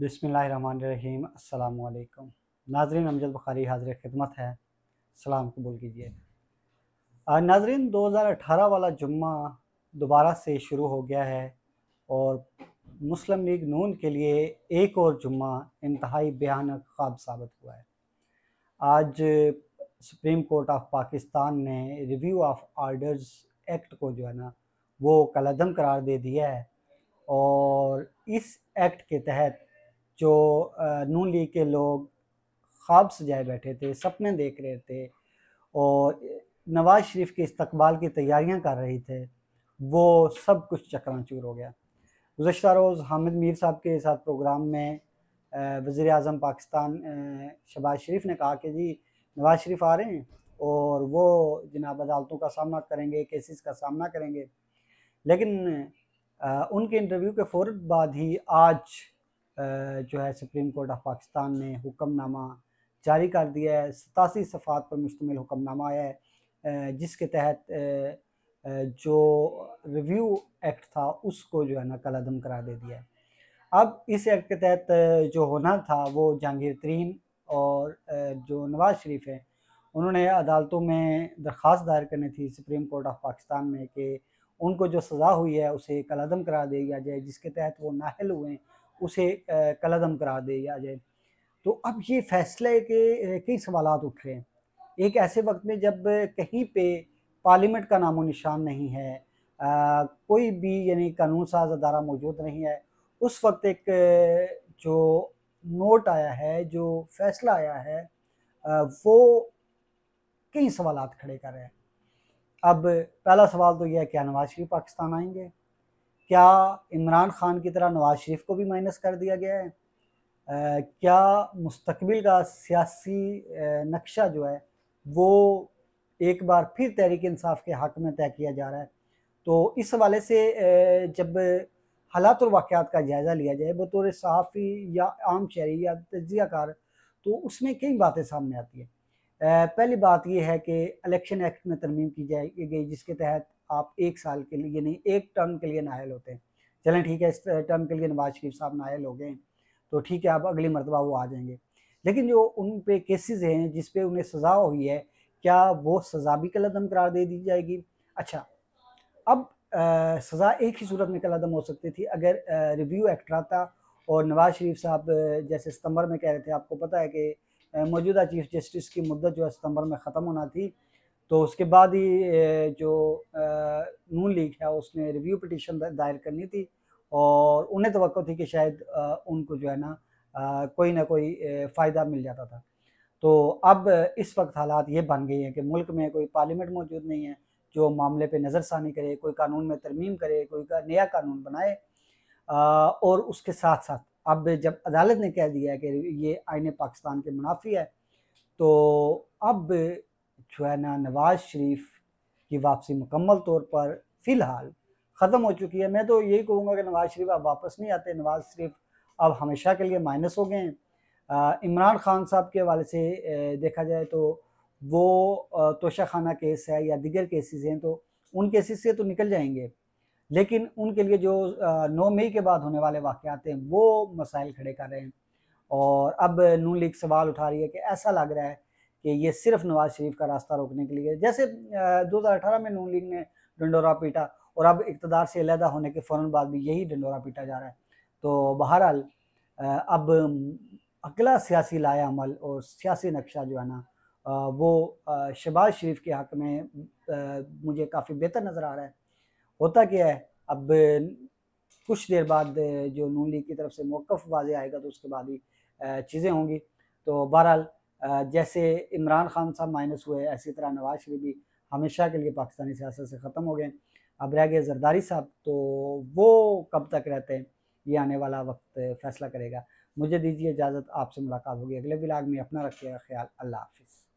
बसमीम अल्लाम नाजरीन अमजद बखारी हाजिर खिदमत है सलाम कबूल कीजिए नाजरीन 2018 वाला जुम्मा दोबारा से शुरू हो गया है और मुस्लिम लीग नून के लिए एक और जुम्मा इंतहाई भयानक ख्वाब साबित हुआ है आज सुप्रीम कोर्ट ऑफ पाकिस्तान ने रिव्यू ऑफ आर्डर्स एक्ट को जो है ना वो कलदम करार दे दिया है और इस एक्ट के तहत जो नू लीग के लोग ख्वाब सजाए बैठे थे सपने देख रहे थे और नवाज शरीफ के इस्तबाल की तैयारियां कर रहे थे वो सब कुछ चकनाचूर हो गया गुजशत रोज़ हामिद मीर साहब के साथ प्रोग्राम में वज़ी अजम पाकिस्तान शबाज शरीफ ने कहा कि जी नवाज शरीफ आ रहे हैं और वो जनाब अदालतों का सामना करेंगे केसेस का सामना करेंगे लेकिन उनके इंटरव्यू के फ़ौर बाद ही आज जो है सुप्रीम कोर्ट ऑफ पाकिस्तान ने हुक्मनामा जारी कर दिया है सतासी सफ़ात पर मुश्तमिल हुक्मनामा आया है जिसके तहत जो रिव्यू एक्ट था उसको जो है ना कल अदम करा दे दिया है अब इस एक्ट के तहत जो होना था वो जहांगीर तरीन और जो नवाज़ शरीफ हैं उन्होंने अदालतों में दरख्वास्त दायर करनी थी सुप्रीम कोर्ट ऑफ पाकिस्तान में कि उनको जो सज़ा हुई है उसे कलदम करा दिया जाए जिसके तहत वो नाहल हुए उसे कलदम करा दिया जाए तो अब ये फैसले के कई सवाल उठ रहे हैं एक ऐसे वक्त में जब कहीं पे पार्लियामेंट का नामो निशान नहीं है आ, कोई भी यानी कानून साज अदारा मौजूद नहीं है उस वक्त एक जो नोट आया है जो फैसला आया है आ, वो कई सवाल खड़े कर रहे हैं अब पहला सवाल तो यह है कि नवाज शरीफ पाकिस्तान आएंगे क्या इमरान खान की तरह नवाज शरीफ को भी माइनस कर दिया गया है आ, क्या मुस्तबिल का सियासी नक्शा जो है वो एक बार फिर तहरीक इंसाफ के हक में तय किया जा रहा है तो इस हवाले से जब हालात और वाक़ात का जायज़ा लिया जाए बतौर सहाफ़ी या आम शहरी या तजियाकार तो उसमें कई बातें सामने आती हैं पहली बात यह है कि इलेक्शन एक्ट में तरमीम की जाए गई जिसके तहत आप एक साल के लिए नहीं एक टर्म के लिए नायल होते हैं चलें ठीक है इस टर्म के लिए नवाज शरीफ साहब नायल हो गए तो ठीक है आप अगली मरतबा वो आ जाएंगे लेकिन जो उन पे केसेस हैं जिस पे उन्हें सज़ा हुई है क्या वो सज़ा भी कलदम करार दे दी जाएगी अच्छा अब आ, सज़ा एक ही सूरत में कलदम हो सकती थी अगर आ, रिव्यू एक्ट था और नवाज शरीफ साहब जैसे सितंबर में कह रहे थे आपको पता है कि मौजूदा चीफ जस्टिस की मुद्दत जो है सितंबर में ख़त्म होना थी तो उसके बाद ही जो नून लीग है उसने रिव्यू पटिशन दायर करनी थी और उन्हें तो थी कि शायद उनको जो है ना कोई ना कोई फ़ायदा मिल जाता था तो अब इस वक्त हालात ये बन गई हैं कि मुल्क में कोई पार्लियामेंट मौजूद नहीं है जो मामले पे नज़रसानी करे कोई कानून में तरमीम करे कोई का, नया कानून बनाए और उसके साथ साथ अब जब अदालत ने कह दिया कि ये आइन पाकिस्तान के मुनाफी है तो अब जो है ना नवाज़ शरीफ की वापसी मुकम्मल तौर पर फ़िलहाल ख़त्म हो चुकी है मैं तो यही कहूँगा कि नवाज़ शरीफ अब वापस नहीं आते नवाज़ शरीफ अब हमेशा के लिए माइनस हो गए हैं इमरान खान साहब के हवाले से देखा जाए तो वो तोशा खाना केस है या दिगर केसेस हैं तो उन केसेस से तो निकल जाएंगे लेकिन उनके लिए जो नौ मई के बाद होने वाले वाक़ात हैं वो मसाइल खड़े कर रहे हैं और अब नून लीग सवाल उठा रही है कि ऐसा लग रहा है कि ये सिर्फ नवाज शरीफ का रास्ता रोकने के लिए जैसे 2018 में नून लीग ने डंडोरा पीटा और अब इकतदार से अलहदा होने के फ़ौर बाद भी यही डंडोरा पीटा जा रहा है तो बहरहाल अब अगला सियासी लायामल और सियासी नक्शा जो है ना वो शहबाज शरीफ के हक में मुझे काफ़ी बेहतर नज़र आ रहा है होता क्या है अब कुछ देर बाद जो नून लीग की तरफ से मौक़ वाजे आएगा तो उसके बाद ही चीज़ें होंगी तो बहरहाल जैसे इमरान खान साहब माइनस हुए ऐसी तरह नवाज शरीफ भी हमेशा के लिए पाकिस्तानी सियासत से ख़त्म हो गए अब रह गए जरदारी साहब तो वो कब तक रहते हैं ये आने वाला वक्त फैसला करेगा मुझे दीजिए इजाज़त आपसे मुलाकात होगी अगले बिलाग में अपना रखिएगा ख्याल अल्लाह हाफिज़